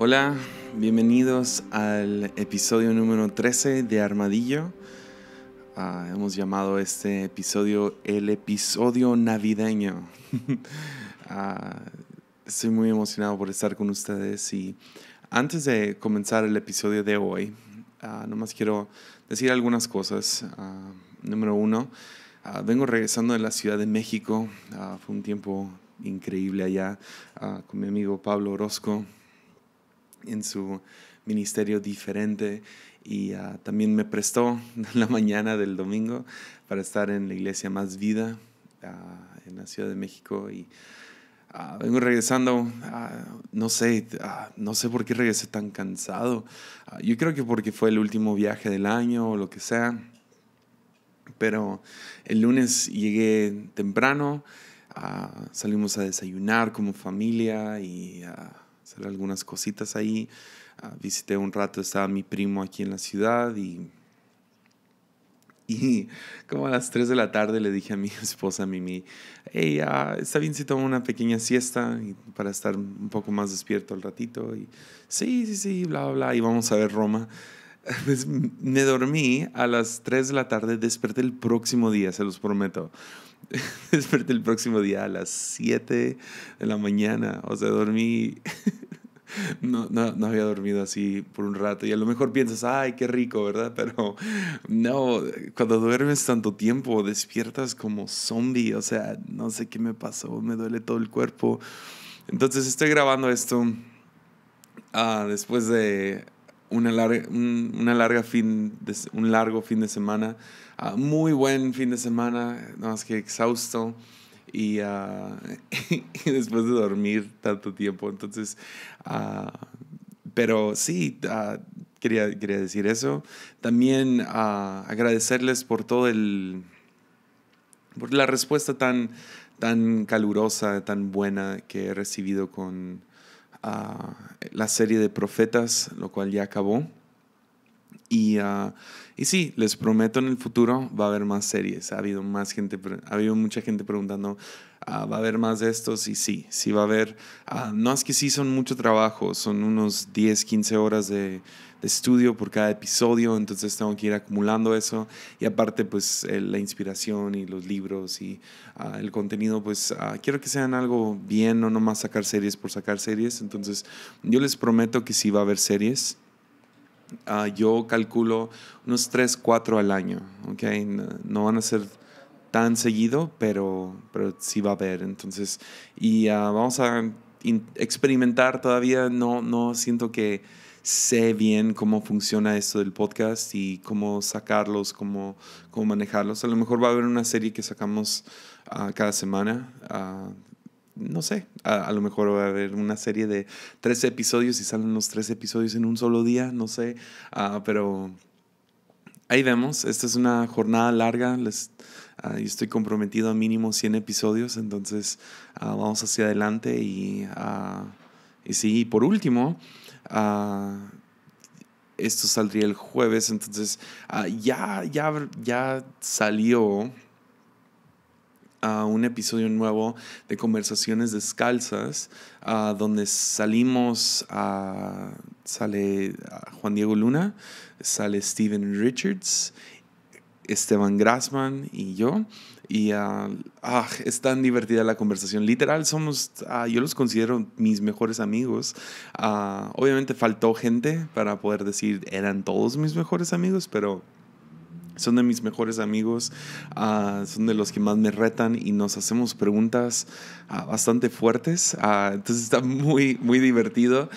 Hola, bienvenidos al episodio número 13 de Armadillo. Ah, hemos llamado este episodio el episodio navideño. Ah, estoy muy emocionado por estar con ustedes y antes de comenzar el episodio de hoy, ah, nomás quiero decir algunas cosas. número uno, vengo regresando de la Ciudad de México. fue un tiempo increíble allá con mi amigo Pablo Orozco en su ministerio diferente y ah, también me prestó la mañana del domingo para estar en la iglesia Más Vida ah, en la Ciudad de México y ah, vengo regresando, no sé, no sé por qué regresé tan cansado. yo creo que porque fue el último viaje del año o lo que sea, pero el lunes llegué temprano, salimos a desayunar como familia y hacer algunas cositas ahí. Ah, visité un rato, estaba mi primo aquí en la ciudad y, y como a las 3 de la tarde le dije a mi esposa, a Mimi, hey, está bien si tomo una pequeña siesta y para estar un poco más despierto al ratito. Y sí, sí, sí, bla, bla, bla, y vamos a ver Roma. Pues me dormí a las 3 de la tarde, desperté el próximo día, se los prometo. desperté el próximo día a las 7 de la mañana, o sea, dormí... no, no, había dormido así por un rato y a lo mejor piensas, ay, qué rico, ¿verdad? Pero no, cuando duermes tanto tiempo despiertas como zombie, o sea, no sé qué me pasó, me duele todo el cuerpo. Entonces estoy grabando esto ah, después de larga, un, larga fin un largo fin de semana, ah, muy buen fin de semana, nada más que exhausto y, ah, después de dormir tanto tiempo. Entonces, ah, pero sí, quería, decir eso. También agradecerles por todo el, por la respuesta tan, tan calurosa, tan buena que he recibido con la serie de profetas, lo cual ya acabó. Y, ah, y, sí, les prometo en el futuro va a haber más series. Ha habido más gente, ha habido mucha gente preguntando, ah, ¿va a haber más de estos? Y sí, sí va a haber. Ah, no es que sí son mucho trabajo, son unos 10, 15 horas de, de estudio por cada episodio, entonces tengo que ir acumulando eso y aparte pues eh, la inspiración y los libros y ah, el contenido, pues ah, quiero que sean algo bien, no nomás sacar series por sacar series, entonces yo les prometo que si va a haber series. Ah, yo calculo unos 3, 4 al año, ¿ok? no, van a ser tan seguido, pero, pero sí va a haber. Entonces, y vamos a experimentar todavía. No, no siento que sé bien cómo funciona esto del podcast y cómo sacarlos, cómo, manejarlos. A lo mejor va a haber una serie que sacamos ah, cada semana. Ah, no sé, a, lo mejor va a haber una serie de 13 episodios y salen los 13 episodios en un solo día, no sé, ah, pero ahí vemos, esta es una jornada larga, les, estoy comprometido a mínimo 100 episodios, entonces vamos hacia adelante y, y sí, por último, esto saldría el jueves, entonces ah, ya, ya, ya salió a ah, un episodio nuevo de Conversaciones Descalzas, ah, donde salimos, a sale Juan Diego Luna, sale Steven Richards Esteban Grassman y yo. Y ah, ah, es tan divertida la conversación. Literal, somos, ah, yo los considero mis mejores amigos. Ah, obviamente faltó gente para poder decir eran todos mis mejores amigos, pero son de mis mejores amigos, son de los que más me retan y nos hacemos preguntas bastante fuertes. entonces está muy, muy divertido.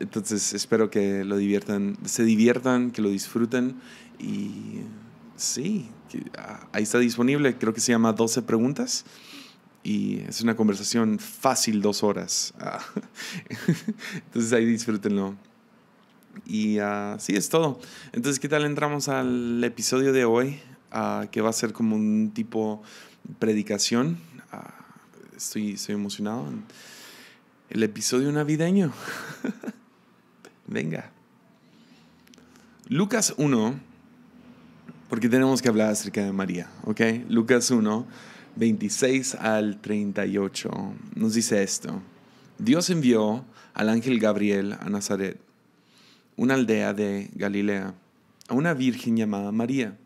entonces espero que lo diviertan, se diviertan, que lo disfruten y sí, ah, ahí está disponible, creo que se llama 12 preguntas. Y es una conversación fácil, dos horas. Ah, entonces ahí disfrútenlo. Y así ah, es todo. Entonces, ¿qué tal entramos al episodio de hoy? que va a ser como un tipo predicación. estoy, estoy emocionado. El episodio navideño. Venga. Lucas 1, porque tenemos que hablar acerca de María, ¿ok? Lucas 1, 26 al 38 nos dice esto. Dios envió al ángel Gabriel a Nazaret, una aldea de Galilea, a una virgen llamada María.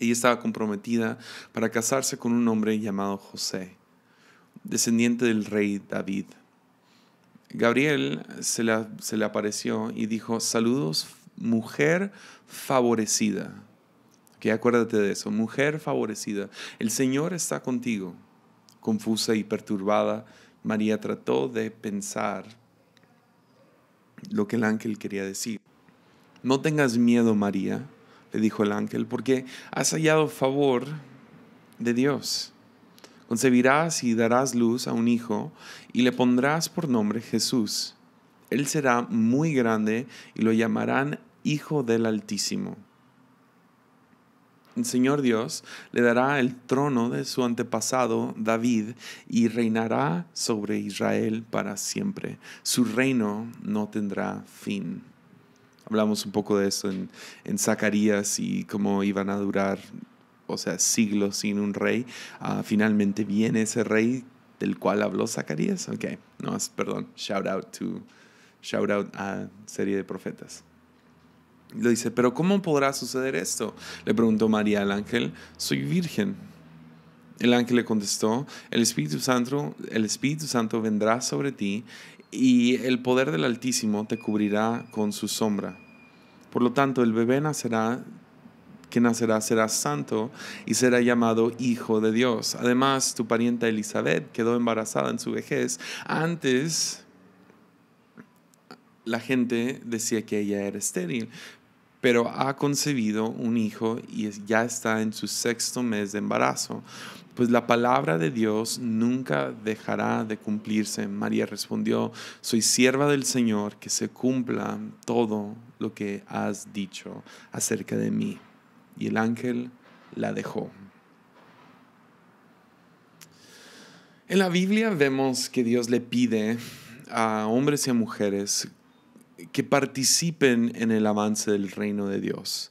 Ella estaba comprometida para casarse con un hombre llamado José, descendiente del rey David. Gabriel se le, se le apareció y dijo, saludos mujer favorecida. Que acuérdate de eso, mujer favorecida. El Señor está contigo. Confusa y perturbada, María trató de pensar lo que el ángel quería decir. No tengas miedo, María, le dijo el ángel, porque has hallado favor de Dios. Concebirás y darás luz a un hijo y le pondrás por nombre Jesús. Él será muy grande y lo llamarán Hijo del Altísimo. El Señor Dios le dará el trono de su antepasado David y reinará sobre Israel para siempre. Su reino no tendrá fin. Hablamos un poco de eso en, Zacarías y cómo iban a durar, o sea, siglos sin un rey. Ah, finalmente viene ese rey del cual habló Zacarías. Ok, no, perdón, shout out to, shout out a serie de profetas. Le dice, pero ¿cómo podrá suceder esto? Le preguntó María al ángel, soy virgen. El ángel le contestó, el Espíritu Santo, el Espíritu Santo vendrá sobre ti y el poder del Altísimo te cubrirá con su sombra. Por lo tanto, el bebé nacerá que nacerá será santo y será llamado Hijo de Dios. Además, tu parienta Elizabeth quedó embarazada en su vejez. Antes la gente decía que ella era estéril, pero ha concebido un hijo y ya está en su sexto mes de embarazo. Pues la palabra de Dios nunca dejará de cumplirse. María respondió, soy sierva del Señor, que se cumpla todo lo que has dicho acerca de mí. Y el ángel la dejó. En la Biblia vemos que Dios le pide a hombres y a mujeres que participen en el avance del reino de Dios.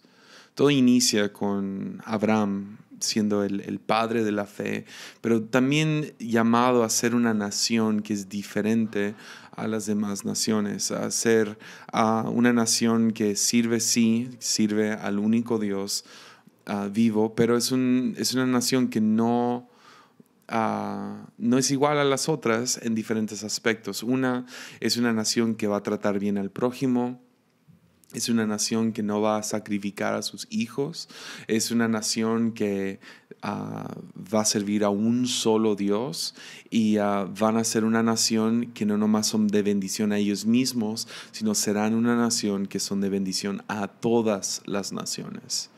Todo inicia con Abraham siendo el, padre de la fe, pero también llamado a ser una nación que es diferente a las demás naciones, a ser una nación que sirve, sí, sirve al único Dios ah, vivo, pero es, es una nación que no Ah, no es igual a las otras en diferentes aspectos. Una es una nación que va a tratar bien al prójimo, es una nación que no va a sacrificar a sus hijos, es una nación que ah, va a servir a un solo Dios y ah, van a ser una nación que no nomás son de bendición a ellos mismos, sino serán una nación que son de bendición a todas las naciones.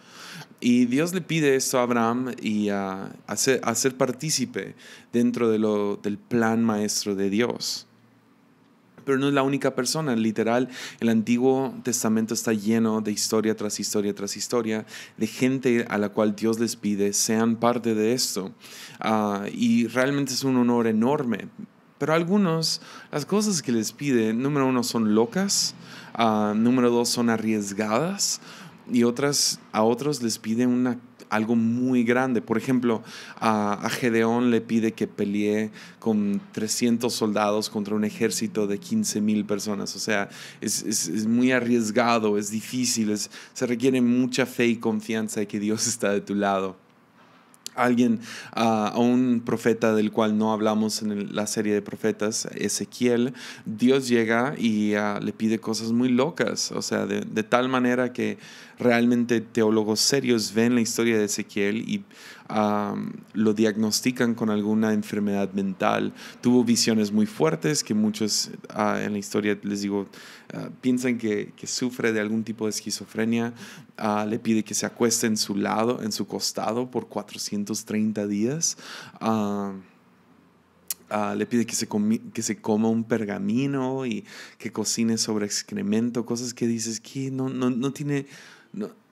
Y Dios le pide esto a Abraham y a, ser, partícipe dentro de lo, del plan maestro de Dios. Pero no es la única persona, literal, el Antiguo Testamento está lleno de historia tras historia tras historia, de gente a la cual Dios les pide sean parte de esto. Ah, y realmente es un honor enorme. Pero algunos, las cosas que les pide, número uno, son locas, ah, número dos, son arriesgadas, y otras, a otros les pide una, algo muy grande. Por ejemplo, a, Gedeón le pide que pelee con 300 soldados contra un ejército de 15 mil personas. O sea, es, es, muy arriesgado, es difícil, es, se requiere mucha fe y confianza de que Dios está de tu lado alguien, a un profeta del cual no hablamos en la serie de profetas, Ezequiel, Dios llega y le pide cosas muy locas, o sea, de, tal manera que realmente teólogos serios ven la historia de Ezequiel y lo diagnostican con alguna enfermedad mental. Tuvo visiones muy fuertes que muchos ah, en la historia, les digo, Ah, piensan que, sufre de algún tipo de esquizofrenia, ah, le pide que se acueste en su lado, en su costado por 430 días. Ah, le pide que se, que se coma un pergamino y que cocine sobre excremento, cosas que dices que no, no, no tiene,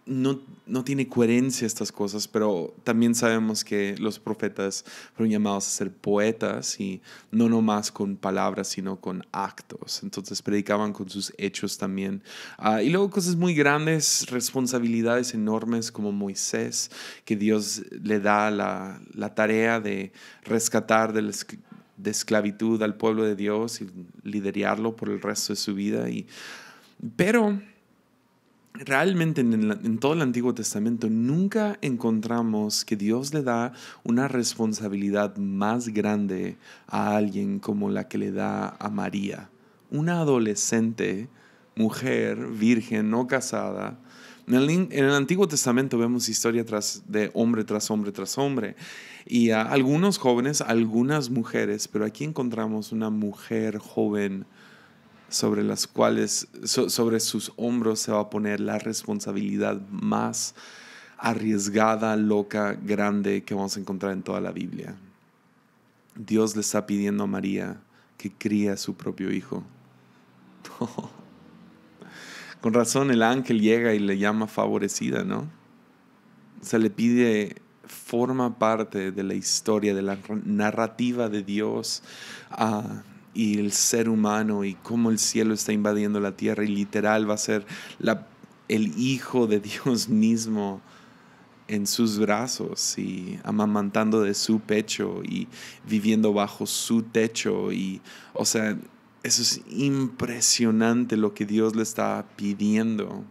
no, tiene coherencia estas cosas, pero también sabemos que los profetas fueron llamados a ser poetas y no nomás con palabras, sino con actos. Entonces predicaban con sus hechos también. Ah, y luego cosas muy grandes, responsabilidades enormes como Moisés, que Dios le da la, la tarea de rescatar de esclavitud al pueblo de Dios y liderarlo por el resto de su vida. Y, pero realmente en, todo el Antiguo Testamento nunca encontramos que Dios le da una responsabilidad más grande a alguien como la que le da a María, una adolescente, mujer, virgen, no casada. En el, Antiguo Testamento vemos historia tras, de hombre tras hombre tras hombre. Y a algunos jóvenes, algunas mujeres, pero aquí encontramos una mujer joven sobre las cuales, sobre sus hombros se va a poner la responsabilidad más arriesgada, loca, grande que vamos a encontrar en toda la Biblia. Dios le está pidiendo a María que cría a su propio hijo. Con razón el ángel llega y le llama favorecida, ¿no? Se le pide forma parte de la historia, de la narrativa de Dios. a y el ser humano y cómo el cielo está invadiendo la tierra y literal va a ser la, el Hijo de Dios mismo en sus brazos y amamantando de su pecho y viviendo bajo su techo y o sea eso es impresionante lo que Dios le está pidiendo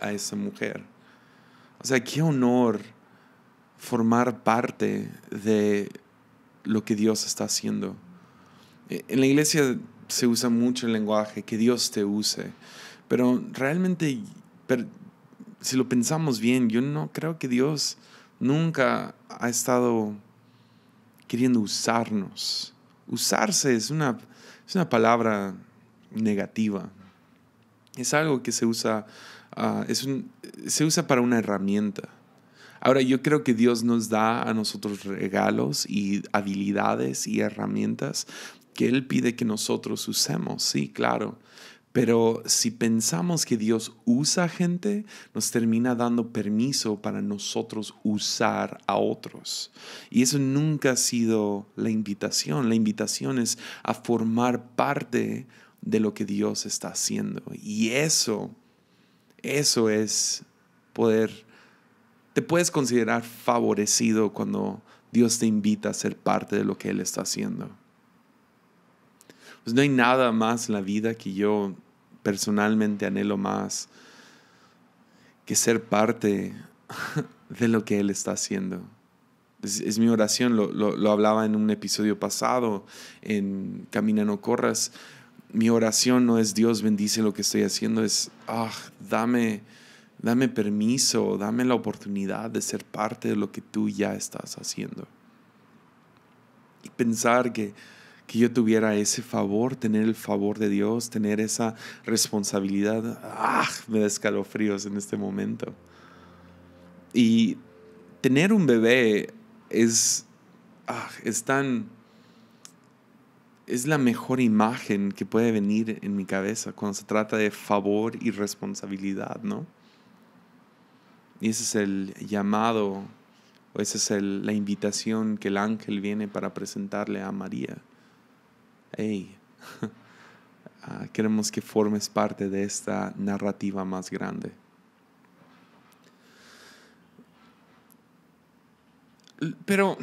a esa mujer o sea qué honor formar parte de lo que Dios está haciendo eh, en la iglesia se usa mucho el lenguaje, que Dios te use, pero realmente, si lo pensamos bien, yo no creo que Dios nunca ha estado queriendo usarnos. Usarse es una, es una palabra negativa. Es algo que se usa, ah, es un, se usa para una herramienta. Ahora, yo creo que Dios nos da a nosotros regalos y habilidades y herramientas que Él pide que nosotros usemos, sí, claro. Pero si pensamos que Dios usa gente, nos termina dando permiso para nosotros usar a otros. Y eso nunca ha sido la invitación. La invitación es a formar parte de lo que Dios está haciendo. Y eso, eso es poder, te puedes considerar favorecido cuando Dios te invita a ser parte de lo que Él está haciendo. Pues no hay nada más en la vida que yo personalmente anhelo más que ser parte de lo que Él está haciendo. Es, mi oración, lo, lo, lo, hablaba en un episodio pasado, en Camina no corras. Mi oración no es Dios bendice lo que estoy haciendo, es, ah, dame, dame permiso, dame la oportunidad de ser parte de lo que tú ya estás haciendo. Y pensar que, que yo tuviera ese favor, tener el favor de Dios, tener esa responsabilidad. ¡Ah! Me da escalofríos en este momento. Y tener un bebé es, ah, es tan... Es la mejor imagen que puede venir en mi cabeza cuando se trata de favor y responsabilidad, ¿no? Y ese es el llamado, o esa es la invitación que el ángel viene para presentarle a María hey, ah, queremos que formes parte de esta narrativa más grande. Pero,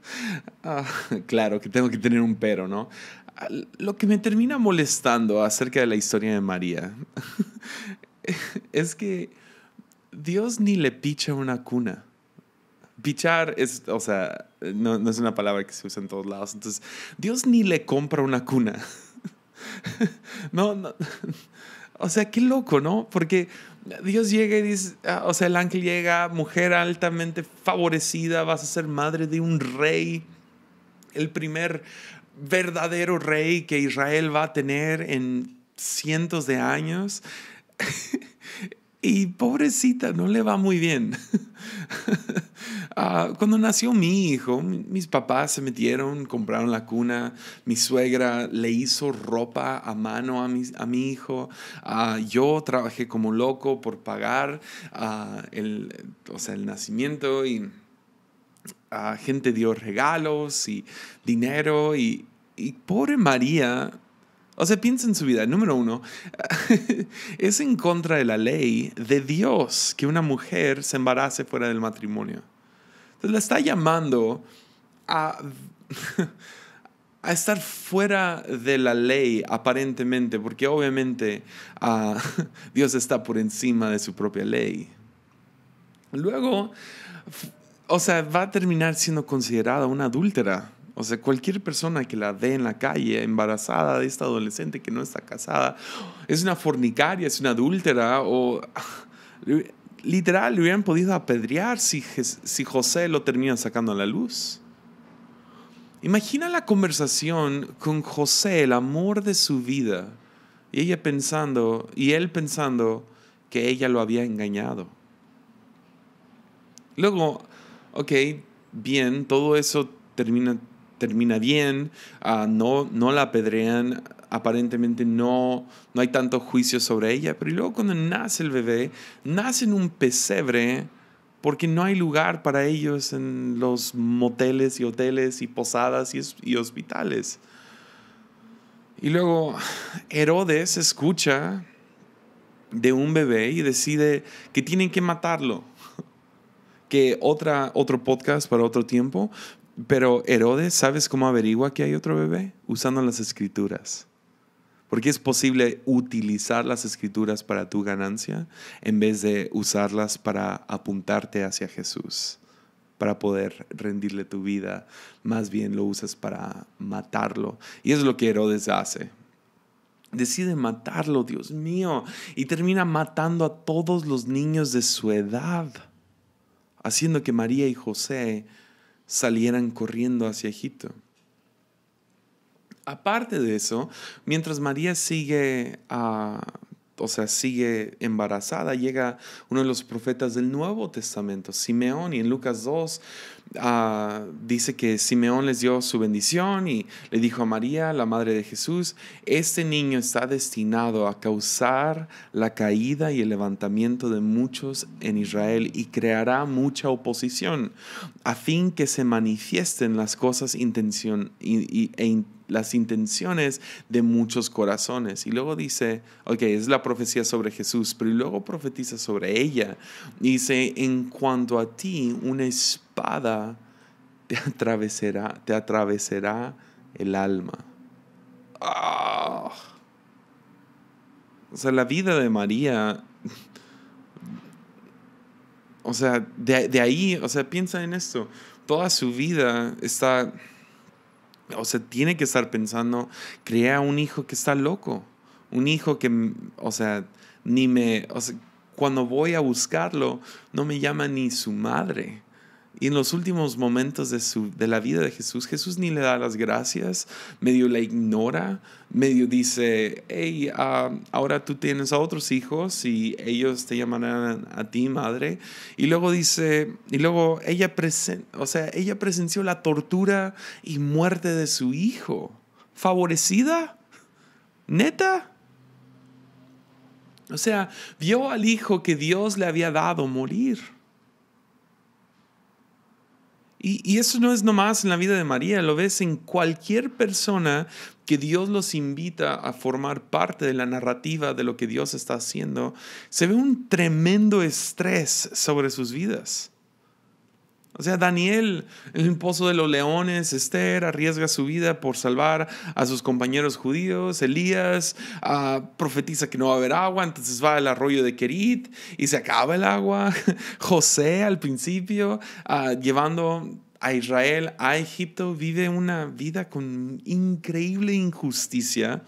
ah, claro que tengo que tener un pero, ¿no? Ah, lo que me termina molestando acerca de la historia de María es que Dios ni le picha una cuna pichar es, o sea, eh, no, es una palabra que se usa en todos lados. Entonces, Dios ni le compra una cuna. no, O sea, qué loco, ¿no? Porque Dios llega y dice, ah, o sea, el ángel llega, mujer altamente favorecida, vas a ser madre de un rey, el primer verdadero rey que Israel va a tener en cientos de años. y pobrecita, no le va muy bien. Ah, cuando nació mi hijo, mis papás se metieron, compraron la cuna, mi suegra le hizo ropa a mano a mi, a mi hijo, ah, yo trabajé como loco por pagar ah, el, o sea, el nacimiento y gente dio regalos y dinero y, y pobre María. O sea, piensa en su vida. Número uno, es en contra de la ley de Dios que una mujer se embarace fuera del matrimonio. Entonces la está llamando a, estar fuera de la ley aparentemente, porque obviamente ah, Dios está por encima de su propia ley. Luego, o sea, va a terminar siendo considerada una adúltera. O sea, cualquier persona que la ve en la calle, embarazada de esta adolescente que no está casada, es una fornicaria, es una adúltera o literal, le hubieran podido apedrear si, si José lo termina sacando a la luz. Imagina la conversación con José, el amor de su vida, y ella pensando, y él pensando que ella lo había engañado. Luego, ok, bien, todo eso termina termina bien, ah, no, no la apedrean, aparentemente no, no hay tanto juicio sobre ella, pero luego cuando nace el bebé, nace en un pesebre porque no hay lugar para ellos en los moteles y hoteles y posadas y, hospitales. Y luego Herodes escucha de un bebé y decide que tienen que matarlo que otra, otro podcast para otro tiempo, pero Herodes, ¿sabes cómo averigua que hay otro bebé? Usando las escrituras. Porque es posible utilizar las escrituras para tu ganancia en vez de usarlas para apuntarte hacia Jesús, para poder rendirle tu vida. Más bien lo usas para matarlo. Y es lo que Herodes hace. Decide matarlo, Dios mío, y termina matando a todos los niños de su edad, haciendo que María y José salieran corriendo hacia Egipto. Aparte de eso, mientras María sigue a ah, o sea, sigue embarazada. Llega uno de los profetas del Nuevo Testamento, Simeón, y en Lucas 2 ah, dice que Simeón les dio su bendición y le dijo a María, la madre de Jesús, este niño está destinado a causar la caída y el levantamiento de muchos en Israel y creará mucha oposición, a fin que se manifiesten las cosas intención, e, intenciones las intenciones de muchos corazones. Y luego dice, ok, es la profecía sobre Jesús, pero luego profetiza sobre ella. dice, en cuanto a ti, una espada te atravesará, te atravesará el alma. Ah. O sea, la vida de María o sea, de, de, ahí, o sea, piensa en esto. Toda su vida está o sea, tiene que estar pensando, crea un hijo que está loco, un hijo que, o sea, ni me, o sea, cuando voy a buscarlo, no me llama ni su madre. Y en los últimos momentos de, la vida de Jesús, Jesús ni le da las gracias, medio la ignora, medio dice, hey, ah, ahora tú tienes a otros hijos y ellos te llamarán a ti madre. Y luego dice, y luego ella, o sea, ella presenció la tortura y muerte de su hijo. ¿Favorecida? ¿Neta? O sea, vio al hijo que Dios le había dado morir. Y, eso no es nomás en la vida de María, lo ves en cualquier persona que Dios los invita a formar parte de la narrativa de lo que Dios está haciendo. Se ve un tremendo estrés sobre sus vidas. O sea, Daniel, el pozo de los leones, Esther arriesga su vida por salvar a sus compañeros judíos, Elías ah, profetiza que no va a haber agua, entonces va al arroyo de Kerit y se acaba el agua, José al principio ah, llevando a Israel, a Egipto, vive una vida con increíble injusticia.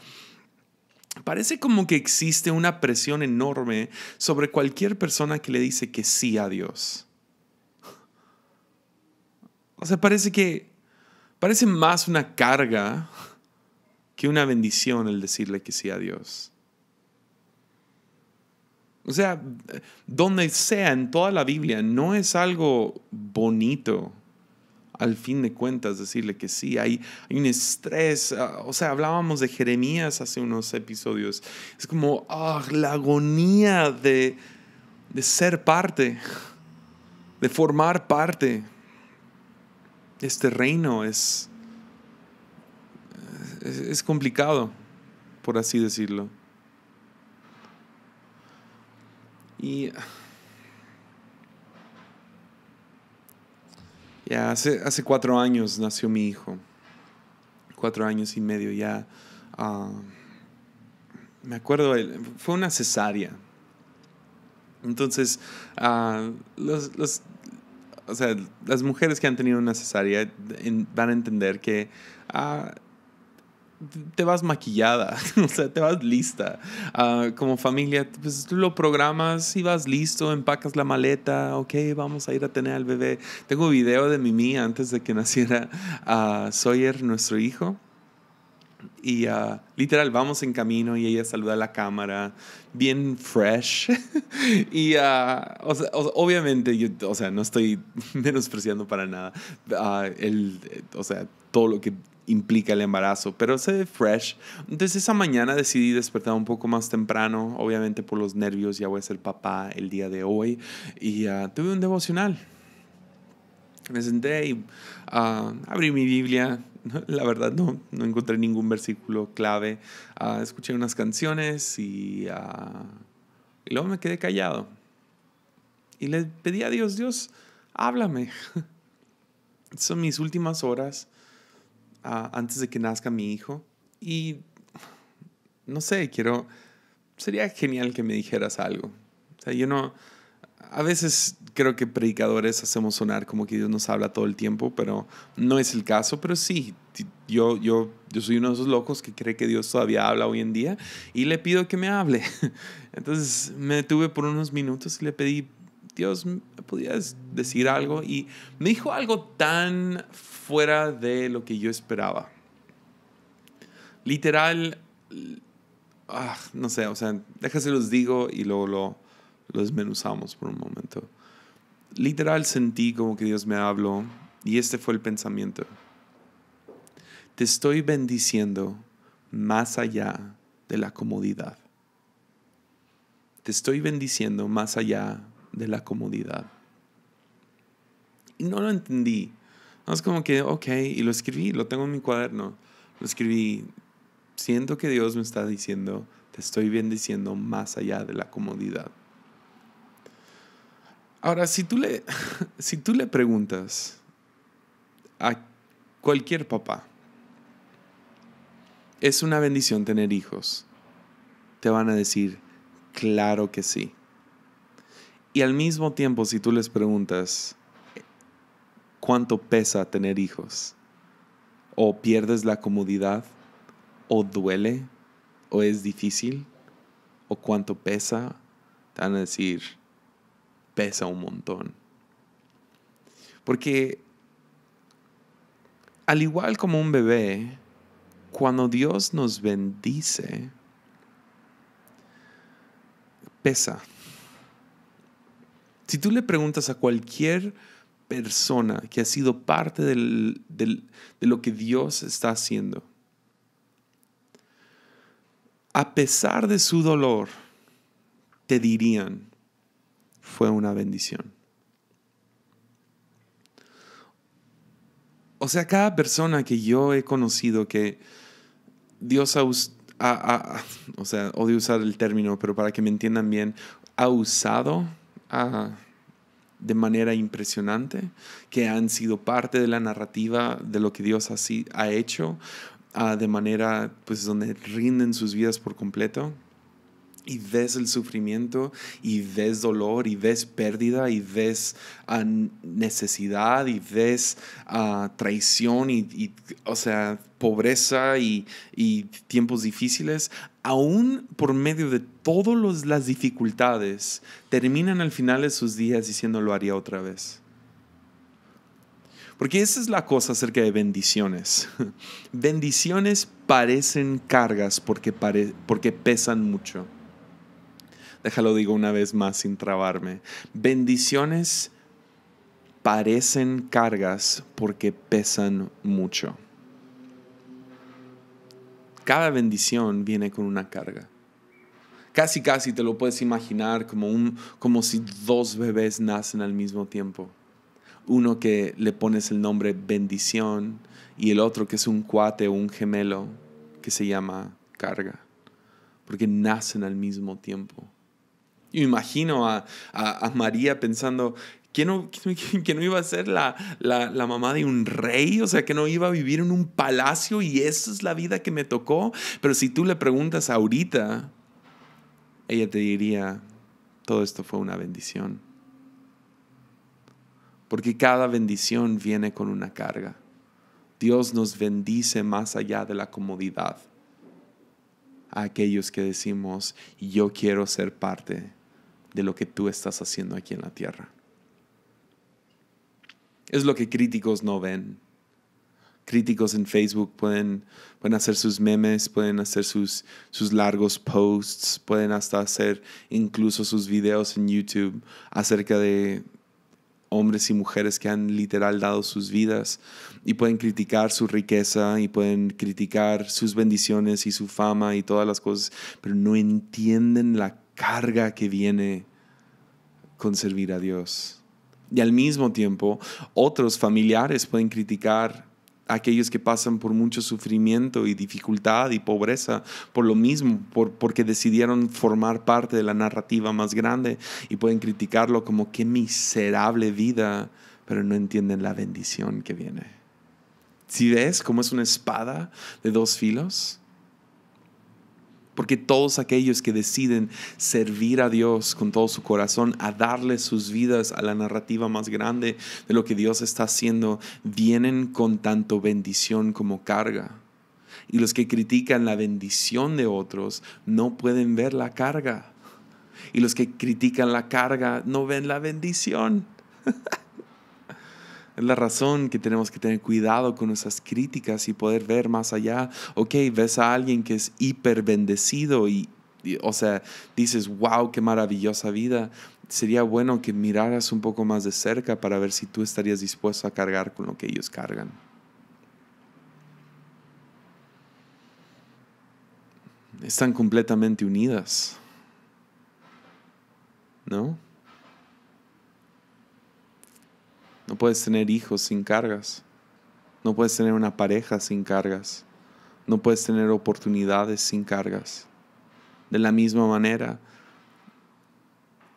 Parece como que existe una presión enorme sobre cualquier persona que le dice que sí a Dios. O sea, parece que parece más una carga que una bendición el decirle que sí a Dios. O sea, donde sea en toda la Biblia, no es algo bonito al fin de cuentas decirle que sí. Hay, hay un estrés. Ah, o sea, hablábamos de Jeremías hace unos episodios. Es como ah, la agonía de, de ser parte, de formar parte este reino es, es, complicado, por así decirlo. Y ya hace, hace cuatro años nació mi hijo, cuatro años y medio ya. Ah, me acuerdo, fue una cesárea. Entonces, ah, los, los o sea, las mujeres que han tenido una cesárea van a entender que ah, te vas maquillada, o sea, te vas lista. Ah, como familia, pues tú lo programas y vas listo, empacas la maleta, ok, vamos a ir a tener al bebé. Tengo video de Mimi antes de que naciera a ah, Sawyer, nuestro hijo. Y ah, literal, vamos en camino y ella saluda a la cámara, bien fresh. y ah, obviamente, yo, o sea, no estoy menospreciando para nada ah, el, o sea, todo lo que implica el embarazo, pero se ve fresh. Entonces esa mañana decidí despertar un poco más temprano, obviamente por los nervios, ya voy a ser papá el día de hoy, y tuve un devocional. Me senté y abrí mi Biblia la verdad no, no encontré ningún versículo clave. Ah, escuché unas canciones ah, y, luego me quedé callado. Y le pedí a Dios, Dios, háblame. Son mis últimas horas ah, antes de que nazca mi hijo. Y no sé, quiero... Sería genial que me dijeras algo. O sea, yo no... A veces creo que predicadores hacemos sonar como que Dios nos habla todo el tiempo, pero no es el caso, pero sí, yo, yo, yo soy uno de esos locos que cree que Dios todavía habla hoy en día y le pido que me hable. Entonces me detuve por unos minutos y le pedí, Dios, ¿me podías decir algo? Y me dijo algo tan fuera de lo que yo esperaba. Literal, ah, no sé, o sea, déjase los digo y luego lo, lo desmenuzamos por un momento literal sentí como que Dios me habló y este fue el pensamiento. Te estoy bendiciendo más allá de la comodidad. Te estoy bendiciendo más allá de la comodidad. Y no lo entendí. No es como que, ok, y lo escribí, lo tengo en mi cuaderno. Lo escribí, siento que Dios me está diciendo, te estoy bendiciendo más allá de la comodidad. Ahora, si tú le, preguntas a cualquier papá, es una bendición tener hijos, te van a decir, claro que sí. Y al mismo tiempo, si tú les preguntas, ¿cuánto pesa tener hijos? ¿O pierdes la comodidad? ¿O duele? ¿O es difícil? ¿O cuánto pesa? Te van a decir, pesa un montón. Porque al igual como un bebé, cuando Dios nos bendice, pesa. Si tú le preguntas a cualquier persona que ha sido parte de lo que Dios está haciendo, a pesar de su dolor, te dirían, fue una bendición. O sea, cada persona que yo he conocido que Dios ha, usado, o sea, odio usar el término, pero para que me entiendan bien, ha usado ah, de manera impresionante, que han sido parte de la narrativa de lo que Dios ha, ha hecho, ah, de manera pues donde rinden sus vidas por completo y ves el sufrimiento y ves dolor y ves pérdida y ves ah, necesidad y ves ah, traición y, o sea, pobreza y, tiempos difíciles, aún por medio de todas las dificultades, terminan al final de sus días diciendo lo haría otra vez. Porque esa es la cosa acerca de bendiciones. Bendiciones parecen cargas porque, porque pesan mucho Déjalo digo una vez más sin trabarme. Bendiciones parecen cargas porque pesan mucho. Cada bendición viene con una carga. Casi, casi te lo puedes imaginar como, un, como si dos bebés nacen al mismo tiempo. Uno que le pones el nombre bendición y el otro que es un cuate o un gemelo que se llama carga. Porque nacen al mismo tiempo imagino a, María pensando, que no, no, iba a ser la, la, mamá de un rey, o sea, que no iba a vivir en un palacio y esa es la vida que me tocó. Pero si tú le preguntas ahorita, ella te diría, todo esto fue una bendición. Porque cada bendición viene con una carga. Dios nos bendice más allá de la comodidad a aquellos que decimos, yo quiero ser parte de lo que tú estás haciendo aquí en la tierra. Es lo que críticos no ven. Críticos en Facebook pueden, pueden hacer sus memes, pueden hacer sus, sus largos posts, pueden hasta hacer incluso sus videos en YouTube acerca de hombres y mujeres que han literal dado sus vidas y pueden criticar su riqueza y pueden criticar sus bendiciones y su fama y todas las cosas, pero no entienden la carga que viene con servir a Dios. Y al mismo tiempo, otros familiares pueden criticar a aquellos que pasan por mucho sufrimiento y dificultad y pobreza por lo mismo, porque decidieron formar parte de la narrativa más grande y pueden criticarlo como qué miserable vida, pero no entienden la bendición que viene. Si ves cómo es una espada de dos filos, porque todos aquellos que deciden servir a Dios con todo su corazón, a darle sus vidas a la narrativa más grande de lo que Dios está haciendo, vienen con tanto bendición como carga. Y los que critican la bendición de otros no pueden ver la carga. Y los que critican la carga no ven la bendición. Es la razón que tenemos que tener cuidado con nuestras críticas y poder ver más allá. Ok, ves a alguien que es hiper bendecido y, y o sea, dices, wow, qué maravillosa vida. Sería bueno que miraras un poco más de cerca para ver si tú estarías dispuesto a cargar con lo que ellos cargan. Están completamente unidas. ¿No? No puedes tener hijos sin cargas. No puedes tener una pareja sin cargas. No puedes tener oportunidades sin cargas. De la misma manera,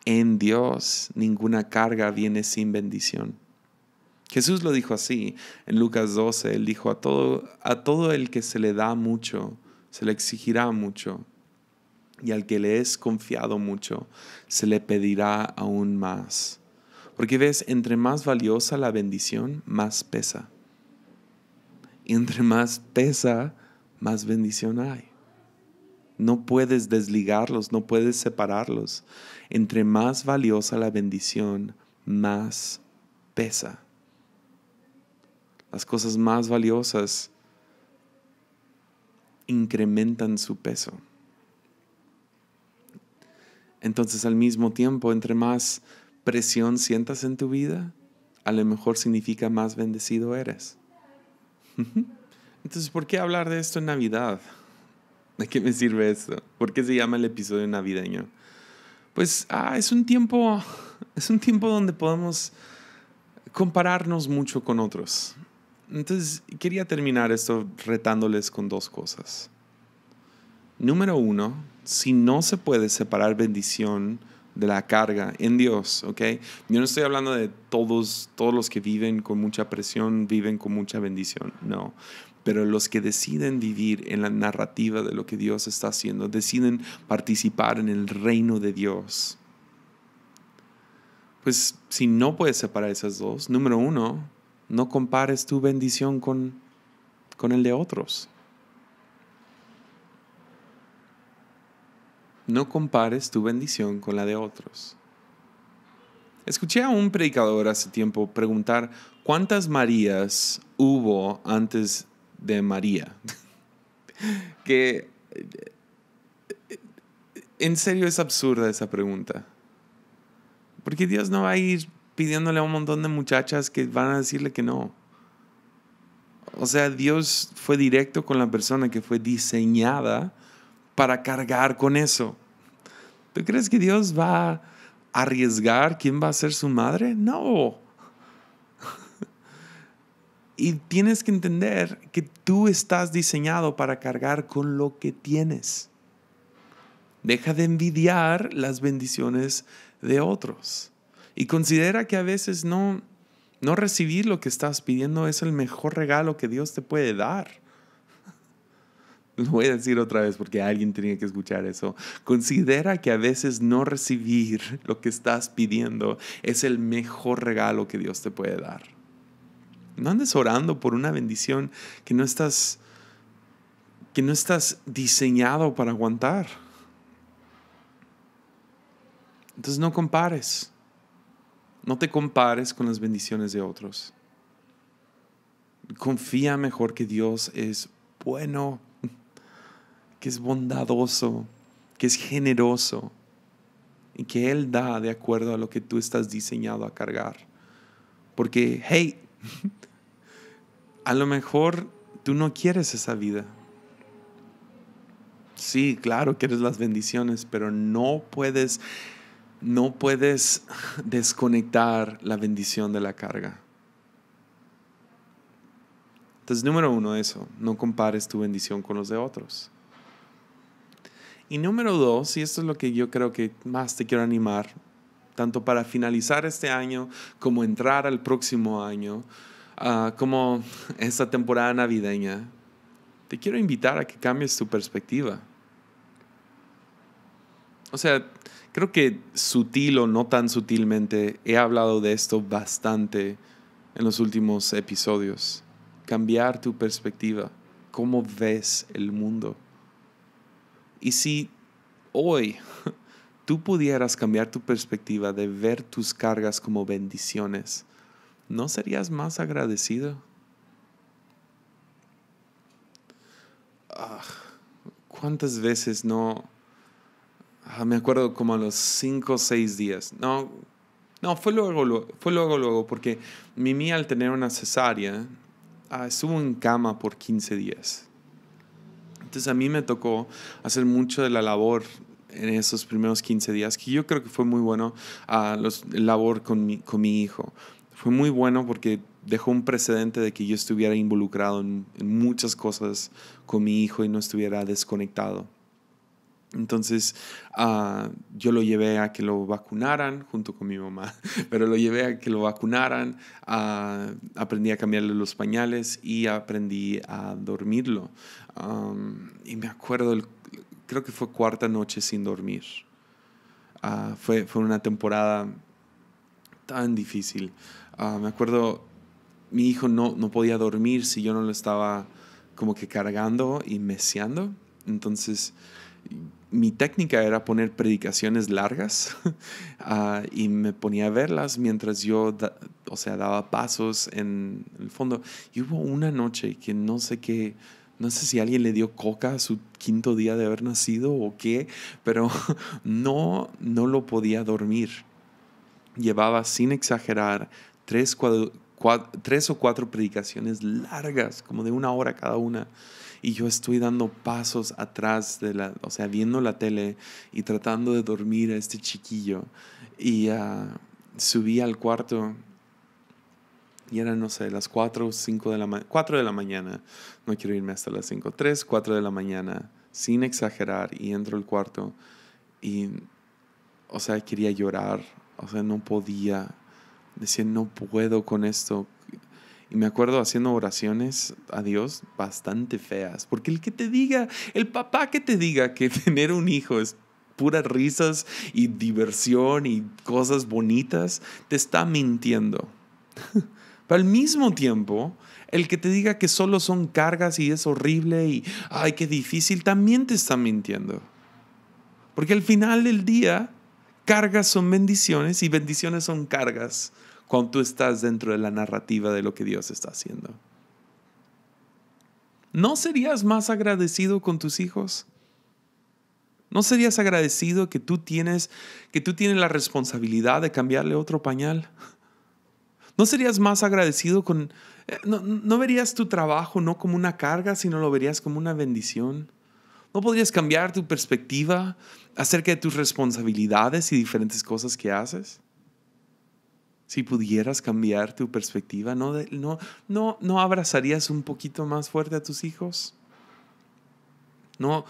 en Dios ninguna carga viene sin bendición. Jesús lo dijo así en Lucas 12, él dijo, a todo, a todo el que se le da mucho, se le exigirá mucho, y al que le es confiado mucho, se le pedirá aún más. Porque ves, entre más valiosa la bendición, más pesa. Y entre más pesa, más bendición hay. No puedes desligarlos, no puedes separarlos. Entre más valiosa la bendición, más pesa. Las cosas más valiosas incrementan su peso. Entonces al mismo tiempo, entre más presión sientas en tu vida, a lo mejor significa más bendecido eres. Entonces, ¿por qué hablar de esto en Navidad? ¿De qué me sirve esto? ¿Por qué se llama el episodio navideño? Pues ah, es un tiempo, es un tiempo donde podemos compararnos mucho con otros. Entonces, quería terminar esto retándoles con dos cosas. Número uno, si no se puede separar bendición de la carga en Dios, ¿ok? Yo no estoy hablando de todos, todos los que viven con mucha presión, viven con mucha bendición, no. Pero los que deciden vivir en la narrativa de lo que Dios está haciendo, deciden participar en el reino de Dios. Pues si no puedes separar esas dos, número uno, no compares tu bendición con, con el de otros. no compares tu bendición con la de otros. Escuché a un predicador hace tiempo preguntar cuántas Marías hubo antes de María. que en serio es absurda esa pregunta. Porque Dios no va a ir pidiéndole a un montón de muchachas que van a decirle que no. O sea, Dios fue directo con la persona que fue diseñada para cargar con eso. ¿Tú crees que Dios va a arriesgar quién va a ser su madre? No. Y tienes que entender que tú estás diseñado para cargar con lo que tienes. Deja de envidiar las bendiciones de otros. Y considera que a veces no, no recibir lo que estás pidiendo es el mejor regalo que Dios te puede dar. Lo voy a decir otra vez porque alguien tenía que escuchar eso. Considera que a veces no recibir lo que estás pidiendo es el mejor regalo que Dios te puede dar. No andes orando por una bendición que no estás que no estás diseñado para aguantar. Entonces no compares. No te compares con las bendiciones de otros. Confía mejor que Dios es bueno que es bondadoso, que es generoso y que Él da de acuerdo a lo que tú estás diseñado a cargar. Porque, hey, a lo mejor tú no quieres esa vida. Sí, claro, quieres las bendiciones, pero no puedes, no puedes desconectar la bendición de la carga. Entonces, número uno, eso, no compares tu bendición con los de otros. Y número dos, y esto es lo que yo creo que más te quiero animar, tanto para finalizar este año como entrar al próximo año, ah, como esta temporada navideña, te quiero invitar a que cambies tu perspectiva. O sea, creo que sutil o no tan sutilmente he hablado de esto bastante en los últimos episodios. Cambiar tu perspectiva, cómo ves el mundo. Y si hoy tú pudieras cambiar tu perspectiva de ver tus cargas como bendiciones, ¿no serías más agradecido? Ah, ¿Cuántas veces no? Ah, me acuerdo como a los cinco o seis días. No, no, fue luego, fue luego, luego, porque Mimi al tener una cesárea ah, estuvo en cama por 15 días. Entonces a mí me tocó hacer mucho de la labor en esos primeros 15 días, que yo creo que fue muy bueno la labor con mi, hijo. Fue muy bueno porque dejó un precedente de que yo estuviera involucrado en muchas cosas con mi hijo y no estuviera desconectado. Entonces ah, yo lo llevé a que lo vacunaran junto con mi mamá, pero lo llevé a que lo vacunaran, ah, aprendí a cambiarle los pañales y aprendí a dormirlo. y me acuerdo, el, creo que fue cuarta noche sin dormir. Ah, fue, fue una temporada tan difícil. me acuerdo, mi hijo no, no podía dormir si yo no lo estaba como que cargando y meseando. Entonces mi técnica era poner predicaciones largas ah, y me ponía a verlas mientras yo, o sea, daba pasos en el fondo. Y hubo una noche que no sé qué, no sé si alguien le dio coca a su quinto día de haber nacido o qué, pero no, no lo podía dormir. Llevaba, sin exagerar, tres o cuatro predicaciones largas, como de una hora cada una y yo estoy dando pasos atrás de la, o sea, viendo la tele y tratando de dormir a este chiquillo. Y ah, subí al cuarto y eran, no sé, las 4 o 5 de la mañana, 4 de la mañana, no quiero irme hasta las 5, 3, 4 de la mañana, sin exagerar, y entro al cuarto y, o sea, quería llorar, o sea, no podía, decía, no puedo con esto, y me acuerdo haciendo oraciones a Dios bastante feas, porque el que te diga, el papá que te diga que tener un hijo es puras risas y diversión y cosas bonitas, te está mintiendo. Pero al mismo tiempo, el que te diga que solo son cargas y es horrible y, ay, qué difícil, también te está mintiendo. Porque al final del día, cargas son bendiciones y bendiciones son cargas cuando tú estás dentro de la narrativa de lo que Dios está haciendo. ¿No serías más agradecido con tus hijos? ¿No serías agradecido que tú tienes que tú tienes la responsabilidad de cambiarle otro pañal? ¿No serías más agradecido con eh, no, no verías tu trabajo no como una carga, sino lo verías como una bendición? ¿No podrías cambiar tu perspectiva acerca de tus responsabilidades y diferentes cosas que haces? si pudieras cambiar tu perspectiva, ¿no, no, no, no abrazarías un poquito más fuerte a tus hijos? ¿No,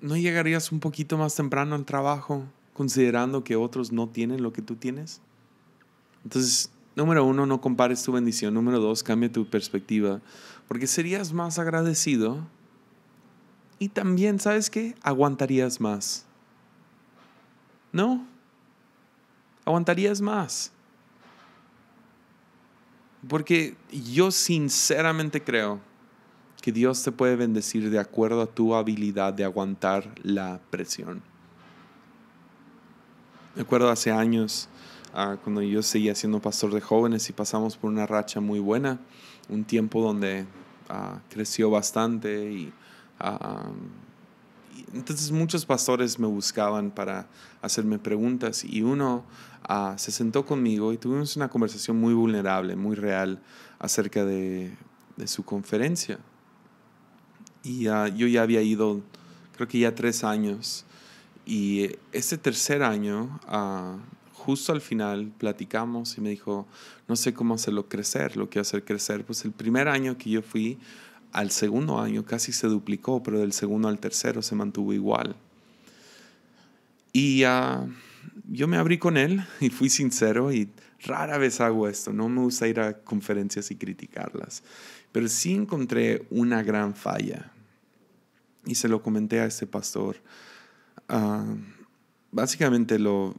¿No llegarías un poquito más temprano al trabajo considerando que otros no tienen lo que tú tienes? Entonces, número uno, no compares tu bendición. Número dos, cambia tu perspectiva. Porque serías más agradecido y también, ¿sabes qué? Aguantarías más. ¿No? aguantarías más. Porque yo sinceramente creo que Dios te puede bendecir de acuerdo a tu habilidad de aguantar la presión. Me acuerdo hace años ah, cuando yo seguía siendo pastor de jóvenes y pasamos por una racha muy buena, un tiempo donde ah, creció bastante y ah, entonces muchos pastores me buscaban para hacerme preguntas y uno ah, se sentó conmigo y tuvimos una conversación muy vulnerable, muy real acerca de, su conferencia. Y ah, yo ya había ido, creo que ya tres años. Y ese tercer año, ah, justo al final, platicamos y me dijo, no sé cómo hacerlo crecer, lo quiero hacer crecer. Pues el primer año que yo fui, al segundo año casi se duplicó, pero del segundo al tercero se mantuvo igual. Y ah, yo me abrí con él y fui sincero y rara vez hago esto, no me gusta ir a conferencias y criticarlas, pero sí encontré una gran falla y se lo comenté a este pastor. Ah, básicamente le,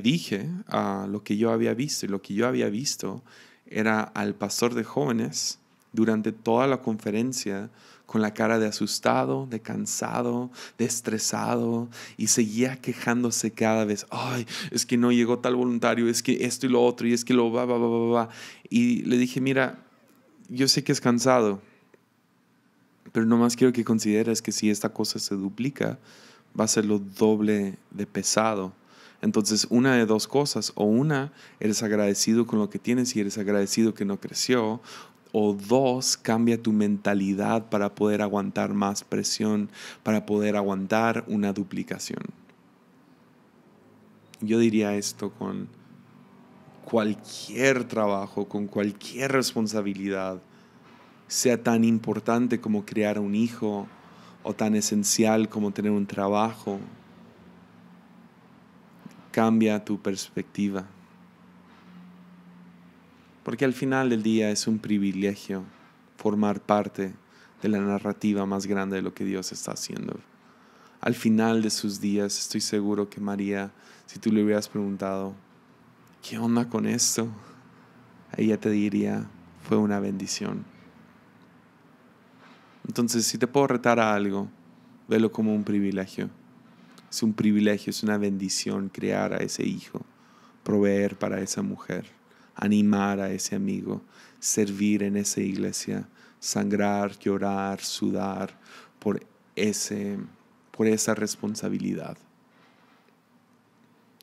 dije a ah, lo que yo había visto y lo que yo había visto era al pastor de jóvenes durante toda la conferencia con la cara de asustado, de cansado, de estresado y seguía quejándose cada vez. Ay, es que no llegó tal voluntario, es que esto y lo otro y es que lo va, va, va, va, va. Y le dije, mira, yo sé que es cansado, pero nomás quiero que consideres que si esta cosa se duplica, va a ser lo doble de pesado. Entonces, una de dos cosas, o una, eres agradecido con lo que tienes y eres agradecido que no creció, o dos, cambia tu mentalidad para poder aguantar más presión, para poder aguantar una duplicación. Yo diría esto con cualquier trabajo, con cualquier responsabilidad, sea tan importante como crear un hijo o tan esencial como tener un trabajo, cambia tu perspectiva porque al final del día es un privilegio formar parte de la narrativa más grande de lo que Dios está haciendo. Al final de sus días estoy seguro que María, si tú le hubieras preguntado, ¿qué onda con esto? Ella te diría, fue una bendición. Entonces, si te puedo retar a algo, velo como un privilegio. Es un privilegio, es una bendición crear a ese hijo, proveer para esa mujer animar a ese amigo, servir en esa iglesia, sangrar, llorar, sudar por, ese, por esa responsabilidad.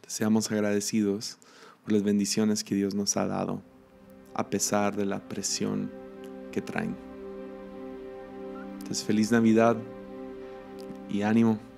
Seamos agradecidos por las bendiciones que Dios nos ha dado, a pesar de la presión que traen. Entonces, feliz Navidad y ánimo.